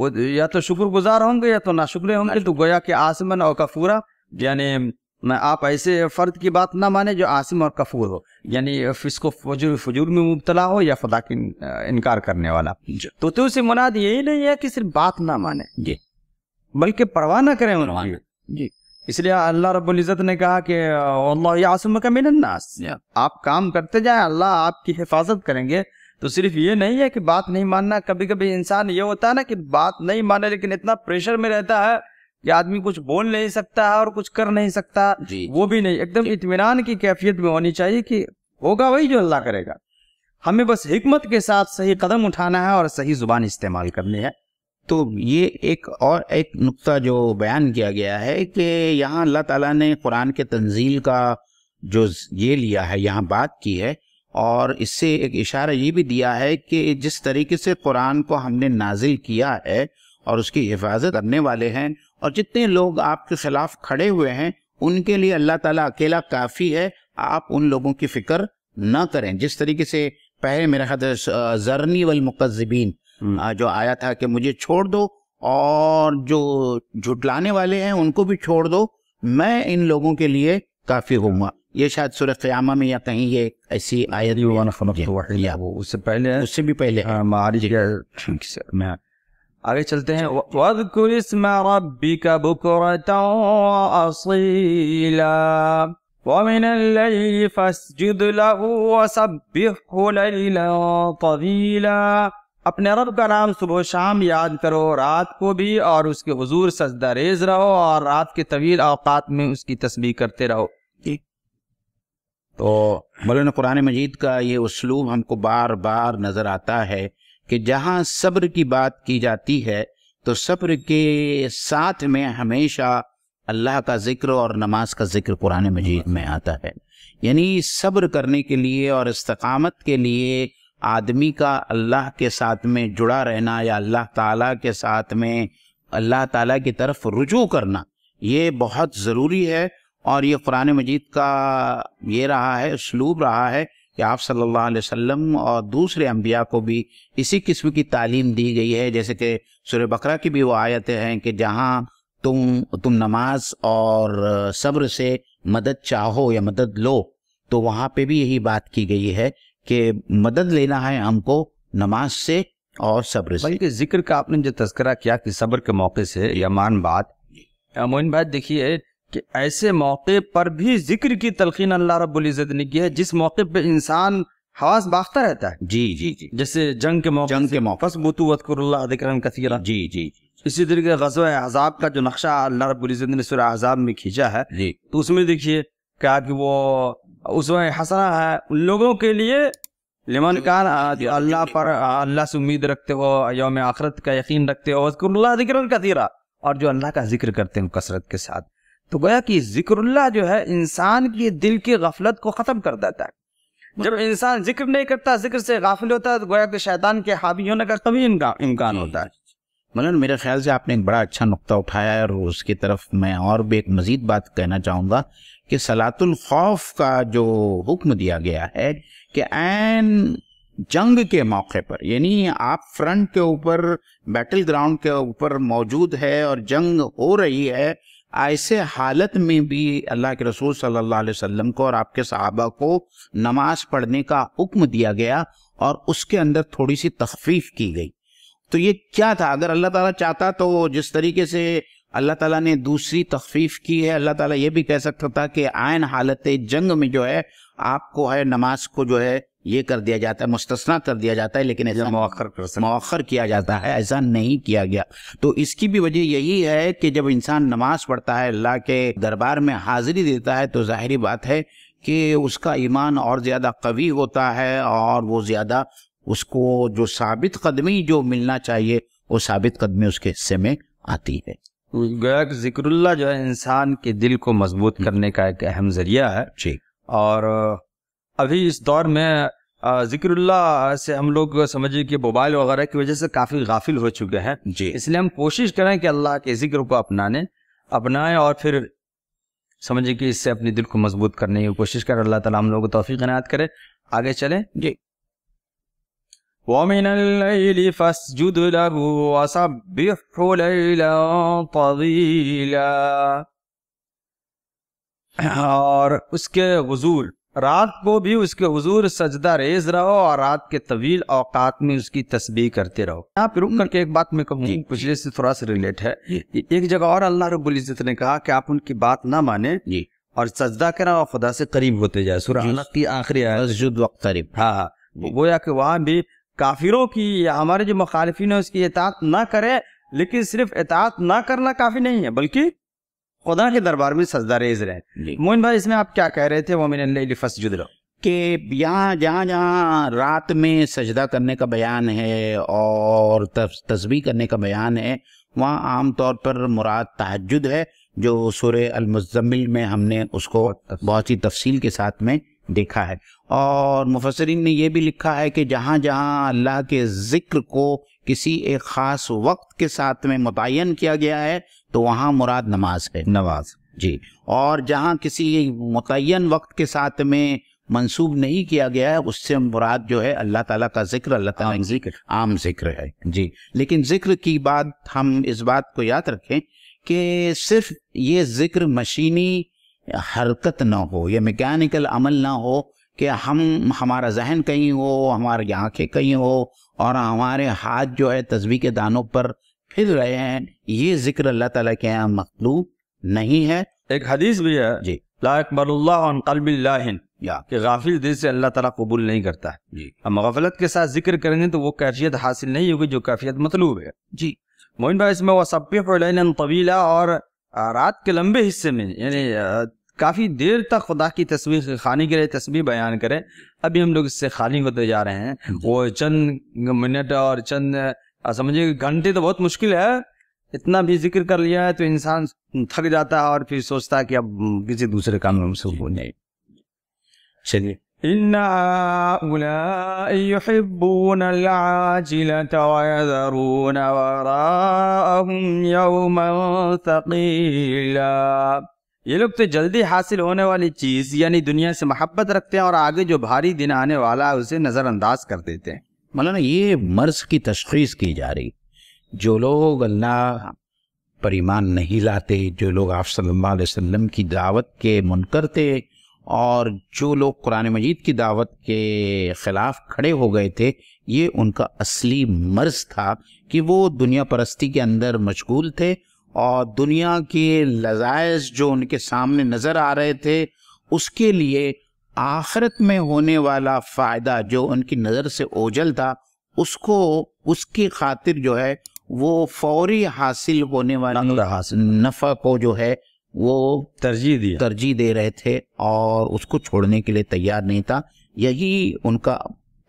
वो या तो शुक्रगुजार होंगे या तो ना शुक्र होंगे तो गोया के आसमन और कफूरा यानी मैं आप ऐसे फ़र्द की बात ना माने जो आसिम और कफूर हो यानी इसको फजूर फजूर में मुबतला हो या फदा की इनकार करने वाला तो तो उसे मुनाद यही नहीं है कि सिर्फ बात ना माने जी बल्कि परवाह ना करें उन्होंने जी इसलिए अल्लाह रब्बुल इज़्ज़त ने कहा कि अल्लाह यासम का नास आप काम करते जाए अल्लाह आपकी हिफाजत करेंगे तो सिर्फ ये नहीं है कि बात नहीं मानना कभी कभी इंसान ये होता है ना कि बात नहीं माने लेकिन इतना प्रेशर में रहता है कि आदमी कुछ बोल नहीं सकता और कुछ कर नहीं सकता वो भी नहीं एकदम इतमान की कैफियत में होनी चाहिए कि होगा वही जो अल्लाह करेगा हमें बस हमत के साथ सही कदम उठाना है और सही जुबान इस्तेमाल करनी है तो ये एक और एक नुक्ता जो बयान किया गया है कि यहाँ अल्लाह ताला ने कुरान के तंजील का जो ये लिया है यहाँ बात की है और इससे एक इशारा ये भी दिया है कि जिस तरीके से कुरान को हमने नाजिल किया है और उसकी हिफाजत करने वाले हैं और जितने लोग आपके खिलाफ खड़े हुए हैं उनके लिए अल्लाह ताला अकेला काफ़ी है आप उन लोगों की फिक्र ना करें जिस तरीके से पहले मेरा ख्याल जरनी वल मुकजबीन हम्म। जो आया था कि मुझे छोड़ दो और जो झुटलाने वाले हैं उनको भी छोड़ दो मैं इन लोगों के लिए काफ़ी होऊंगा ये शायद सूरत क्यामा में या कहीं ये ऐसी आयत तो उससे पहले उससे भी पहले हाँ, मैं आगे चलते हैं ومن الليل فاسجد له وسبحه ليلا طويلا अपने रब का नाम सुबह शाम याद करो रात को भी और उसके हुजूर सजदा रेज रहो और रात के तवील अवकात में उसकी तस्बीह करते रहो तो मौलाना कुरान मजीद का ये उसलूब हमको बार बार नज़र आता है कि जहाँ सब्र की बात की जाती है तो सब्र के साथ में हमेशा अल्लाह का जिक्र और नमाज का जिक्र कुरान मजीद में आता है यानी सब्र करने के लिए और इस्तकामत के लिए आदमी का अल्लाह के साथ में जुड़ा रहना या अल्लाह ताला के साथ में अल्लाह ताला की तरफ रुजू करना ये बहुत ज़रूरी है और ये कुरान मजीद का ये रहा है उसलूब रहा है कि आप सल्लल्लाहु अलैहि वसल्लम और दूसरे अम्बिया को भी इसी किस्म की तालीम दी गई है जैसे कि सुर बकरा की भी वो आयतें हैं कि जहाँ तुम तुम नमाज और सब्र से मदद चाहो या मदद लो तो वहाँ पे भी यही बात की गई है कि मदद लेना है हमको नमाज से और सब्र से बल्कि जिक्र का आपने जो तस्करा किया कि सब्र के मौके से या मान बात मोइन बात देखिए कि ऐसे मौके पर भी जिक्र की तलखीन अल्लाह रबुल्ज़त ने की है जिस मौके पर इंसान हवास बाखता रहता है जी जी जी जैसे जंग के मौके जंग के मौके कसीरा जी जी इसी तरीके गजब अजाब का जो नक्शा अल्लाह रबुल्ज़त ने सुर अजाब में खींचा है जी तो उसमें देखिए कहा कि वो उसमें हसना है उन लोगों के लिए लिमन कान अल्लाह पर अल्लाह से उम्मीद रखते हो योम आखरत का यकीन रखते हो वस्कुल्ला जिक्र कतीरा और जो अल्लाह का जिक्र करते हैं कसरत के साथ तो गया कि जिक्रुल्ला जो है इंसान के दिल की गफलत को ख़त्म कर देता है जब इंसान जिक्र नहीं करता जिक्र से गाफिल होता है तो गोया कि शैतान के हावी होने का कभी इम्कान होता है मगर मेरे ख्याल से आपने एक बड़ा अच्छा नुक्ता उठाया है और उसकी तरफ मैं और भी एक मज़ीद बात कहना चाहूँगा कि सलातुल खौफ का जो हुक्म दिया गया है कि एन जंग के मौके पर यानी आप फ्रंट के ऊपर बैटल ग्राउंड के ऊपर मौजूद है और जंग हो रही है ऐसे हालत में भी अल्लाह के रसूल सल्लल्लाहु अलैहि वसल्लम को और आपके सहाबा को नमाज पढ़ने का हुक्म दिया गया और उसके अंदर थोड़ी सी तखफीफ की गई तो ये क्या था अगर अल्लाह ताला चाहता तो जिस तरीके से अल्लाह ताला ने दूसरी तखफीफ की है अल्लाह ताला ये भी कह सकता था कि आयन हालत जंग में जो है आपको है नमाज को जो है ये कर दिया जाता है मुस्तना कर दिया जाता है लेकिन ऐसा मौखर कर मौखर किया जाता है ऐसा नहीं किया गया तो इसकी भी वजह यही है कि जब इंसान नमाज पढ़ता है अल्लाह के दरबार में हाजिरी देता है तो ज़ाहरी बात है कि उसका ईमान और ज़्यादा कवी होता है और वो ज़्यादा उसको जो साबित कदमी जो मिलना चाहिए वो साबित कदमी उसके हिस्से में आती है गोया जिक्रुल्ला जो है इंसान के दिल को मजबूत हम्म। करने का एक अहम जरिया है जी और अभी इस दौर में जिक्रुल्ला से हम लोग समझिए कि मोबाइल वगैरह की वजह से काफ़ी गाफिल हो चुके हैं जी इसलिए हम कोशिश करें कि अल्लाह के जिक्र को अपनाने अपनाएं और फिर समझिए कि इससे अपने दिल को मजबूत करने की कोशिश करें अल्लाह ताला हम लोगों को तोफ़ी कनात करे आगे चलें जी ومن الليل فاسجد له وسبحه ليلا طويلا और उसके गजूर रात को भी उसके हजूर सजदा रेज रहो और रात के तवील औकात में उसकी तस्बी करते रहो पे रुक करके एक बात मैं कहूँ पिछले से थोड़ा सा रिलेट है एक जगह और अल्लाह इज्जत ने कहा कि आप उनकी बात ना माने और सजदा करा और खुदा से करीब होते जाए की आखिरी वक्त करीब हाँ कि वहाँ भी काफिरों की हमारे जो मखालफी है उसकी एतात ना करे लेकिन सिर्फ एतात ना करना काफी नहीं है बल्कि खुदा के दरबार में सजदा रेज रहे मोइन भाई इसमें आप क्या कह रहे थे वो मिन फसजुद रहो यहाँ जहाँ जहाँ रात में सजदा करने का बयान है और तस्वीर करने का बयान है वहाँ आम तौर पर मुराद तहजद है जो सुर अलमजमिल में हमने उसको बहुत ही तफसील के साथ में देखा है और मुफसरिन ने यह भी लिखा है कि जहाँ जहाँ अल्लाह के ज़िक्र को किसी एक ख़ास वक्त के साथ में मुतन किया गया है तो वहाँ मुराद नमाज है नमाज जी और जहाँ किसी मुतन वक्त के साथ में मंसूब नहीं किया गया है उससे मुराद जो है अल्लाह ताला का जिक्र अल्लाह ताला जिक्र आम जिक्र है जी लेकिन जिक्र की बात हम इस बात को याद रखें कि सिर्फ ये जिक्र मशीनी हरकत ना हो या मैकेनिकल अमल ना हो कि हम हमारा जहन कहीं हो हमारी आंखें कहीं हो और हमारे हाथ जो है तस्वीर के दानों पर फिर रहे हैं ये जिक्र अल्लाह ताला के यहाँ मखलूब नहीं है एक हदीस भी है जी गाफिल दिल से अल्लाह तला कबूल नहीं करता है जी हम गफलत के साथ जिक्र करेंगे तो वो कैफियत हासिल नहीं होगी जो कैफियत मतलूब है जी मोहन भाई इसमें वसबिन तवीला और रात के लंबे हिस्से में यानी काफ़ी देर तक खुदा की तस्वीर खानी के लिए तस्वीर बयान करें अभी हम लोग इससे खाली होते जा रहे हैं वो चंद मिनट और चंद समझिए घंटे तो बहुत मुश्किल है इतना भी जिक्र कर लिया है तो इंसान थक जाता है और फिर सोचता है कि अब किसी दूसरे काम में मुझसे हो नहीं चलिए ये लोग तो जल्दी हासिल होने वाली चीज यानी दुनिया से मोहब्बत रखते हैं और आगे जो भारी दिन आने वाला है उसे नजरअंदाज कर देते हैं मौलाना ये मर्ज की तशखीस की जा रही जो लोग अल्लाह पर ईमान नहीं लाते जो लोग आप सल्लल्लाहु अलैहि वसल्लम की दावत के मुनकर थे और जो लोग कुरान मजीद की दावत के ख़िलाफ़ खड़े हो गए थे ये उनका असली मर्ज था कि वो दुनिया परस्ती के अंदर मशगूल थे और दुनिया के लजायज जो उनके सामने नज़र आ रहे थे उसके लिए आखरत में होने वाला फ़ायदा जो उनकी नज़र से ओझल था उसको उसकी खातिर जो है वो फौरी हासिल होने वाला नफ़ा को जो है वो तरजीह दी तरजीह दे रहे थे और उसको छोड़ने के लिए तैयार नहीं था यही उनका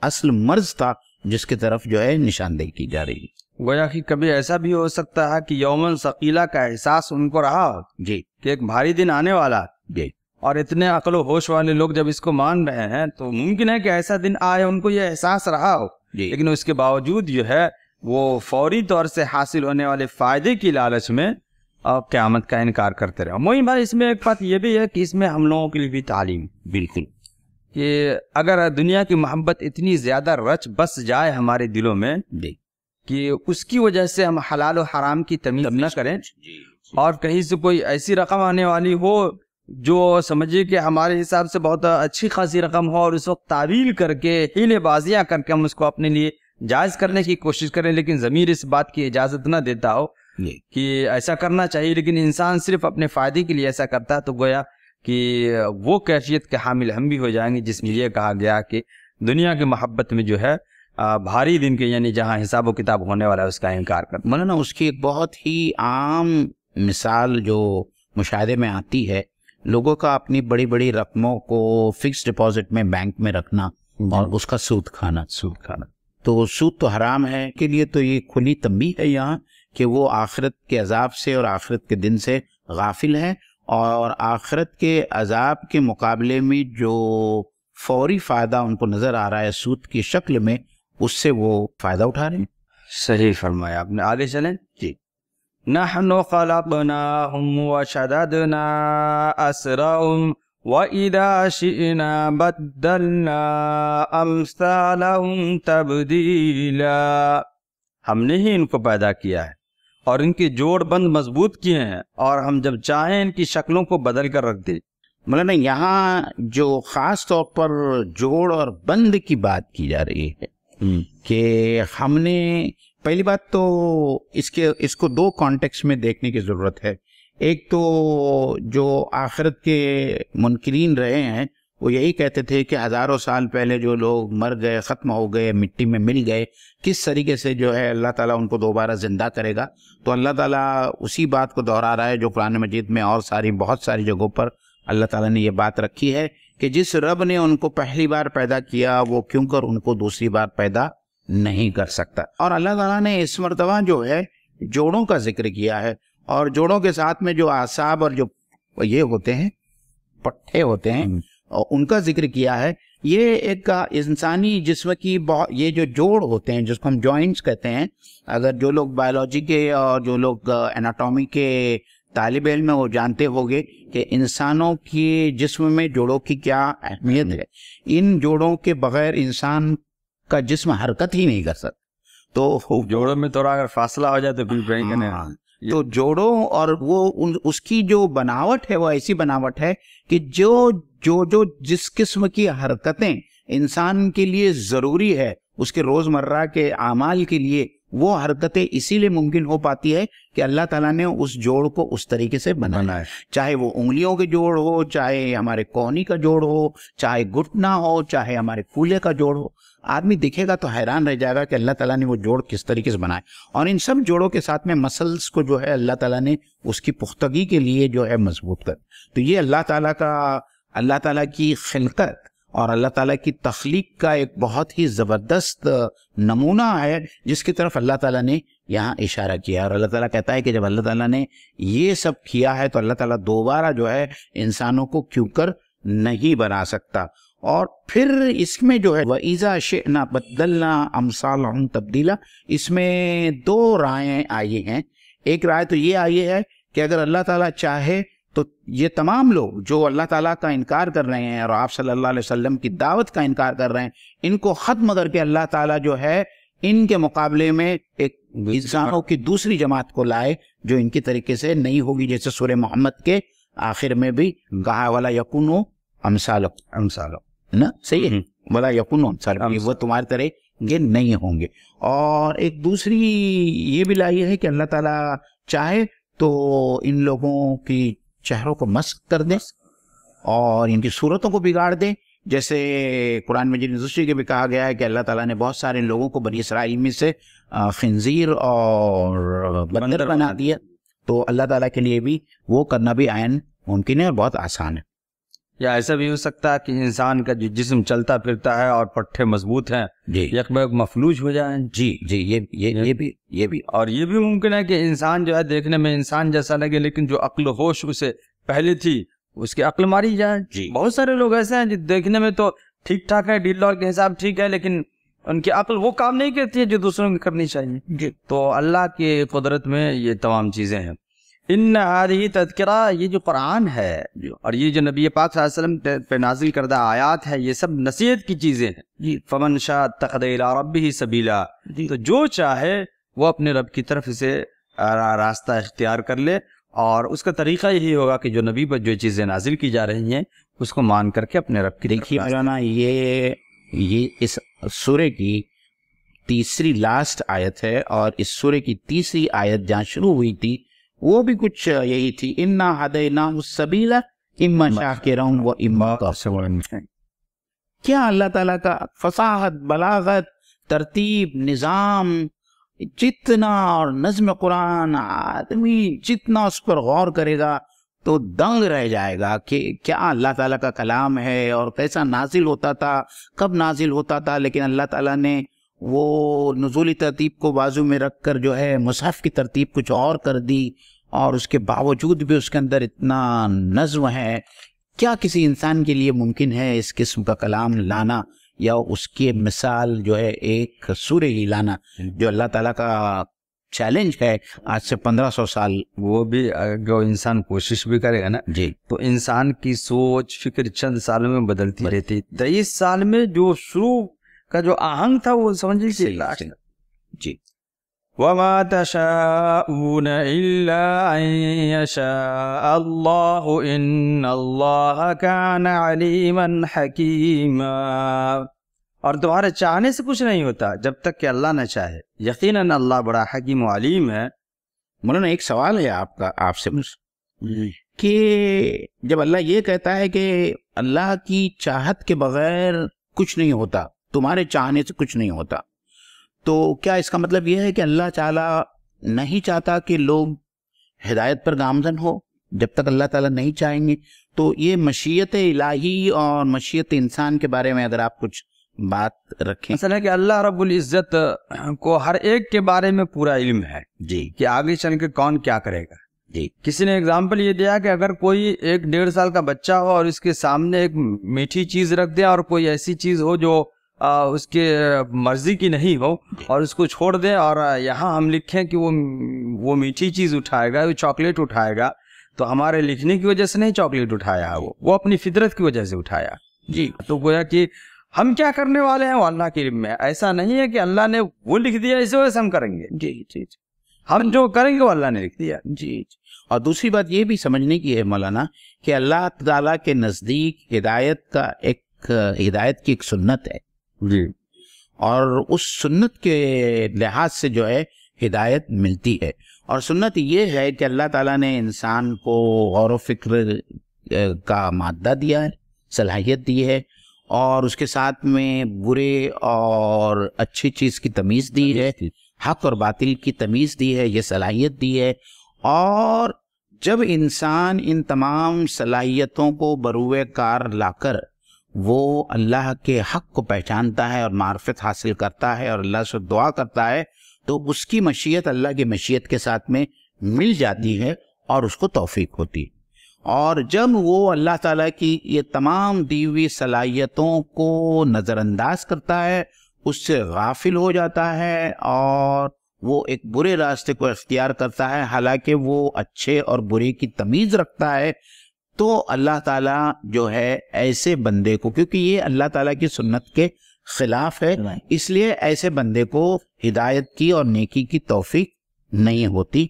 असल मर्ज था जिसकी तरफ जो है निशानदेही की जा रही गोया कि कभी ऐसा भी हो सकता है कि यौमन शकीला का एहसास उनको रहा जी कि एक भारी दिन आने वाला जी और इतने अकल होश वाले लोग जब इसको मान रहे हैं तो मुमकिन है कि ऐसा दिन आए उनको ये एहसास रहा हो लेकिन उसके बावजूद जो है वो फौरी तौर से हासिल होने वाले फायदे की लालच में अब क्यामत का इनकार करते रहे मोइन भाई इसमें एक बात यह भी है कि इसमें हम लोगों के लिए भी तालीम बिल्कुल कि अगर दुनिया की मोहब्बत इतनी ज्यादा रच बस जाए हमारे दिलों में कि उसकी वजह से हम हलाल और हराम की तमीज न करें और कहीं से कोई ऐसी रकम आने वाली हो जो समझिए कि हमारे हिसाब से बहुत अच्छी खासी रकम हो और इस वक्त तावील करके हिलेबाजियाँ करके हम उसको अपने लिए जायज करने की कोशिश करें लेकिन ज़मीर इस बात की इजाज़त ना देता हो कि ऐसा करना चाहिए लेकिन इंसान सिर्फ अपने फ़ायदे के लिए ऐसा करता है तो गोया कि वो कैफियत के हामिल हम भी हो जाएंगे जिसमें यह कहा गया कि दुनिया की मोहब्बत में जो है भारी दिन के यानी जहाँ हिसाब किताब होने वाला है उसका इनकार कर मौलाना उसकी एक बहुत ही आम मिसाल जो मुशाहे में आती है लोगों का अपनी बड़ी बड़ी रकमों को फिक्स डिपॉजिट में बैंक में रखना हम्म। और उसका सूद खाना सूद खाना तो सूद तो हराम है के लिए तो ये खुली तंबी है यहाँ कि वो आखिरत के अजाब से और आखिरत के दिन से गाफिल है और आखिरत के अजाब के मुकाबले में जो फौरी फ़ायदा उनको नज़र आ रहा है सूद की शक्ल में उससे वो फ़ायदा उठा रहे हैं सही फरमाया आपने आगे चलें नहनु खलकनाहुम व शददना وإذا شئنا بدلنا أمثالهم تبديلا हमने ही इनको पैदा किया है और इनके जोड़ बंद मजबूत किए हैं और हम जब चाहें इनकी शक्लों को बदल कर रख दें मौलाना यहाँ जो ख़ास तौर पर जोड़ और बंद की बात की जा रही है हम्म। कि हमने पहली बात तो इसके इसको दो कॉन्टेक्स्ट में देखने की ज़रूरत है एक तो जो आखिरत के मुनकरीन रहे हैं वो यही कहते थे कि हज़ारों साल पहले जो लोग मर गए ख़त्म हो गए मिट्टी में मिल गए किस तरीके से जो है अल्लाह ताला उनको दोबारा ज़िंदा करेगा तो अल्लाह ताला उसी बात को दोहरा रहा है जो कुरान मजीद में और सारी बहुत सारी जगहों पर अल्लाह ताला ने ये बात रखी है कि जिस रब ने उनको पहली बार पैदा किया वो क्यों कर उनको दूसरी बार पैदा नहीं कर सकता और अल्लाह ताला ने इस मरतबा जो है जोड़ों का जिक्र किया है और जोड़ों के साथ में जो आसाब और जो ये होते हैं पट्टे होते हैं और हम्म। उनका जिक्र किया है ये एक इंसानी जिसम की बहुत ये जो जोड़ होते हैं जिसको हम जॉइंट्स कहते हैं अगर जो लोग बायोलॉजी के और जो लोग एनाटॉमी के तालब इल में वो जानते होंगे कि इंसानों के जिस्म में जोड़ों की क्या अहमियत हम्म। है इन जोड़ों के बगैर इंसान का जिसम हरकत ही नहीं कर सकता तो जोड़ों में थोड़ा अगर फासला हो जाए तो फिर ब्रेन हाँ, तो जोड़ों और वो उन, उसकी जो बनावट है वो ऐसी बनावट है कि जो जो जो जिस किस्म की हरकतें इंसान के लिए जरूरी है उसके रोजमर्रा के अमाल के लिए वो हरकतें इसीलिए मुमकिन हो पाती है कि अल्लाह ताला ने उस जोड़ को उस तरीके से बनाया है चाहे वो उंगलियों के जोड़ हो चाहे हमारे कोहनी का जोड़ हो चाहे घुटना हो चाहे हमारे फूले का जोड़ हो आदमी दिखेगा तो हैरान रह जाएगा कि अल्लाह ताला ने वो जोड़ किस तरीके से बनाए और इन सब जोड़ों के साथ में मसल्स को जो है अल्लाह ताला ने उसकी पुख्तगी के लिए जो है मजबूत कर तो ये अल्लाह ताला का अल्लाह ताला की खिलकत और अल्लाह ताला की तख्लीक का एक बहुत ही ज़बरदस्त नमूना है जिसकी तरफ अल्लाह ताला ने यहाँ इशारा किया और अल्लाह ताला कहता है कि जब अल्लाह ताला ने ये सब किया है तो अल्लाह ताला दोबारा जो है इंसानों को क्यों कर नहीं बना सकता और फिर इसमें जो है ईजा शेना बदलना अमसाल तब्दीला इसमें दो राय आई हैं एक राय तो ये आई है कि अगर अल्लाह ताला चाहे तो ये तमाम लोग जो अल्लाह ताला का इनकार कर रहे हैं और आप सल्लल्लाहु अलैहि वसल्लम की दावत का इनकार कर रहे हैं इनको ख़त्म करके अल्लाह ताला जो है इनके मुकाबले में एक इंसानों की दूसरी जमात को लाए जो इनकी तरीके से नहीं होगी जैसे सुर मोहम्मद के आखिर में भी कहा वाला यकुनो अमसालो अमसालो ना सही है बोला यकुन सर वो तुम्हारी तरह ये नहीं होंगे और एक दूसरी ये भी लाई है कि अल्लाह ताला चाहे तो इन लोगों की चेहरों को मस्क कर दे और इनकी सूरतों को बिगाड़ दे जैसे कुरान मजीद दूसरी के भी कहा गया है कि अल्लाह ताला ने बहुत सारे लोगों को बनी इसराइल में से खंजीर और बंदर बना दिया तो अल्लाह ताला के लिए भी वो करना भी आयन मुमकिन है और बहुत आसान है या ऐसा भी हो सकता है कि इंसान का जो जिस्म चलता फिरता है और पट्टे मजबूत हैं जी यकबैक मफलूज हो जाए जी जी ये ये ये भी ये भी और ये भी मुमकिन है कि इंसान जो है देखने में इंसान जैसा लगे लेकिन जो अक्ल होश उसे पहले थी उसकी अक्ल मारी जाए जी बहुत सारे लोग ऐसे हैं जो देखने में तो ठीक ठाक है डील के हिसाब ठीक है लेकिन उनकी अक्ल वो काम नहीं करती है जो दूसरों को करनी चाहिए जी तो अल्लाह की कुदरत में ये तमाम चीजें हैं इन आदि तस्करा ये जो कुरान है जो और ये जो नबी पाक वसल्लम पे नाजिल करदा आयात है ये सब नसीहत की चीज़ें हैं जी फमन शाह और रब ही सबीला तो जो चाहे वो अपने रब की तरफ से रास्ता इख्तियार कर ले और उसका तरीका यही होगा कि जो नबी पर जो चीज़ें नाजिल की जा रही हैं उसको मान करके अपने रब की देखिए मौलाना ये ये इस सूर्य की तीसरी लास्ट आयत है और इस सूर्य की तीसरी आयत जहाँ शुरू हुई थी वो भी कुछ यही थी इन्ना हदैना सबीला व क्या अल्लाह ताला का फसाहत बलागत तरतीब निज़ाम जितना और नज्म कुरान आदमी जितना उस पर गौर करेगा तो दंग रह जाएगा कि क्या अल्लाह ताला का कलाम है और कैसा नाजिल होता था कब नाजिल होता था लेकिन अल्लाह ताला ने वो नजूली तरतीब को बाजू में रख कर जो है मुसहफ़ की तरतीब कुछ और कर दी और उसके बावजूद भी उसके अंदर इतना नज्म है क्या किसी इंसान के लिए मुमकिन है इस किस्म का कलाम लाना या उसकी मिसाल जो है एक सूर्य ही लाना जो अल्लाह ताला का चैलेंज है आज से पंद्रह सौ साल वो भी जो इंसान कोशिश भी करेगा ना जी तो इंसान की सोच फिक्र चंद सालों में बदलती रहती तेईस साल में जो शुरू का जो आहंग था वो समझ लीजिए जी وما تشاءون إلا أن يشاء الله إن الله كان عليما حكيما और तुम्हारे चाहने से कुछ नहीं होता जब तक कि अल्लाह न चाहे यकीनन अल्लाह बड़ा हकीम अलीम है मौलाना एक सवाल है आपका आपसे हम्म। कि जब अल्लाह ये कहता है कि अल्लाह की चाहत के बगैर कुछ नहीं होता तुम्हारे चाहने से कुछ नहीं होता तो क्या इसका मतलब यह है कि अल्लाह ताला नहीं चाहता कि लोग हिदायत पर गामजन हो जब तक अल्लाह ताला नहीं चाहेंगे तो ये मशीयत इलाही और मशीयत इंसान के बारे में अगर आप कुछ बात रखें असल है कि अल्लाह रब्बुल इज़्ज़त को हर एक के बारे में पूरा इल्म है जी कि आगे चल के कौन क्या करेगा जी किसी ने एग्जाम्पल ये दिया कि अगर कोई एक डेढ़ साल का बच्चा हो और इसके सामने एक मीठी चीज रख दे और कोई ऐसी चीज हो जो आ, उसके मर्जी की नहीं हो और उसको छोड़ दें और यहाँ हम लिखें कि वो वो मीठी चीज़ उठाएगा वो चॉकलेट उठाएगा तो हमारे लिखने की वजह से नहीं चॉकलेट उठाया वो वो अपनी फितरत की वजह से उठाया जी तो गोया कि हम क्या करने वाले हैं वो अल्लाह के इल्म में ऐसा नहीं है कि अल्लाह ने वो लिख दिया इसी वजह से हम करेंगे जी जी जी हम जो करेंगे वो अल्लाह ने लिख दिया जी जी और दूसरी बात ये भी समझने की है मौलाना कि अल्लाह ताला के नज़दीक हिदायत का एक हिदायत की एक सुन्नत है जी और उस सुन्नत के लिहाज से जो है हिदायत मिलती है और सुन्नत ये है कि अल्लाह ताला ने इंसान को गौर फिक्र का मादा दिया है सलाहियत दी है और उसके साथ में बुरे और अच्छी चीज़ की तमीज़ दी है हक और बातिल की तमीज़ दी है ये सलाहियत दी है और जब इंसान इन तमाम सलाहियतों को बरूए कार लाकर वो अल्लाह के हक को पहचानता है और मार्फत हासिल करता है और अल्लाह से दुआ करता है तो उसकी मशीयत अल्लाह की मशीयत के साथ में मिल जाती है और उसको तोफ़ी होती है और जब वो अल्लाह ताला की ये तमाम दीवी सलाहियतों को नज़रअंदाज करता है उससे गाफिल हो जाता है और वो एक बुरे रास्ते को इख्तियार करता है हालांकि वो अच्छे और बुरे की तमीज़ रखता है तो अल्लाह ताला जो है ऐसे बंदे को क्योंकि ये अल्लाह ताला की सुन्नत के खिलाफ है इसलिए ऐसे बंदे को हिदायत की और नेकी की तोफीक नहीं होती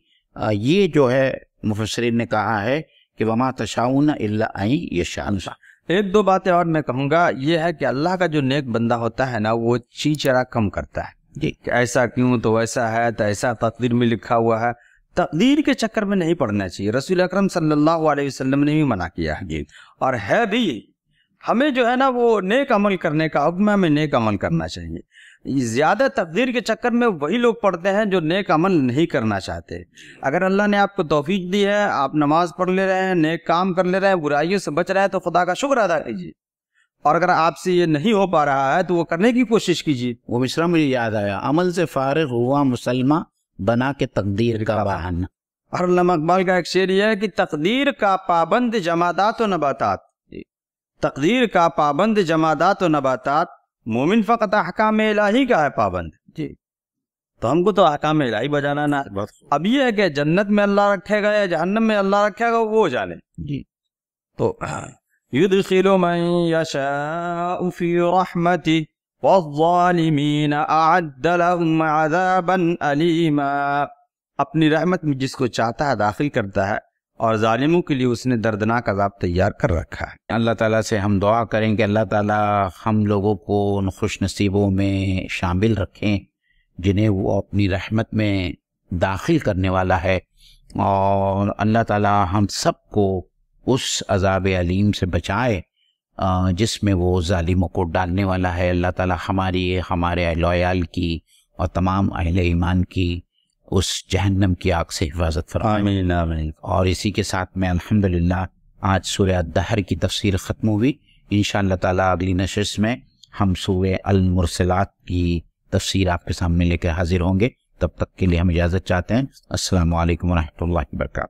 ये जो है मुफसरीन ने कहा है कि वमा तशाउन आई ये शाह एक दो बातें और मैं कहूँगा ये है कि अल्लाह का जो नेक बंदा होता है ना वो चीचरा कम करता है जी ऐसा क्यों तो वैसा है तो ऐसा तकदीर में लिखा हुआ है तकदीर के चक्कर में नहीं पड़ना चाहिए रसूल अकरम सल्लल्लाहु अलैहि वसल्लम ने भी मना किया है और है भी हमें जो है ना वो नेक अमल करने का हुक्म हमें नेक अमल करना चाहिए ज़्यादा तकदीर के चक्कर में वही लोग पढ़ते हैं जो नेक अमल नहीं करना चाहते अगर अल्लाह ने आपको तोफीक दी है आप नमाज पढ़ ले रहे हैं नेक काम कर ले रहे हैं बुराइयों से बच रहे हैं तो खुदा का शुक्र अदा कीजिए और अगर आपसे ये नहीं हो पा रहा है तो वो करने की कोशिश कीजिए वो मिश्रा मुझे याद आया अमल से फारग हुआ मुसलमान बना के तकदीर का वाहन और लमकबाल का एक शेर यह है कि तकदीर का पाबंद जमादा तो नबातात तकदीर का पाबंद जमादा तो नबातात मोमिन फ़कत अहकाम इलाही का है पाबंद जी तो हमको तो अहकाम इलाही बजाना ना बस अब यह है कि जन्नत में अल्लाह रखेगा या जहन्नम में अल्लाह रखेगा वो जाने जी तो हाँ। युद्ध मैं यशा फी रहमती वालिमीन لهم عذابا अलीमा अपनी रहमत में जिसको चाहता है दाखिल करता है और ालिमों के लिए उसने दर्दनाक अजाब तैयार कर रखा है अल्लाह ताला से हम दुआ करें कि अल्लाह ताला हम लोगों को उन खुश नसीबों में शामिल रखें जिन्हें वो अपनी रहमत में दाखिल करने वाला है और अल्लाह ताला हम सबको उस अजाब अलीम से बचाए जिसमें वो ालिमों को डालने वाला है अल्लाह ताला हमारी हमारे लॉयाल की और तमाम अहिल ईमान की उस जहन्नम की आग से हिफाजत फरमाए और इसी के साथ में अल्हम्दुलिल्लाह आज सूर्य दहर की तफसीर ख़त्म हुई इन ताला अगली नशस्त में हम सूर्य अलमरसलात की तफसीर आपके सामने लेकर हाजिर होंगे तब तक के लिए हम इजाज़त चाहते हैं असल वरहमल वर्का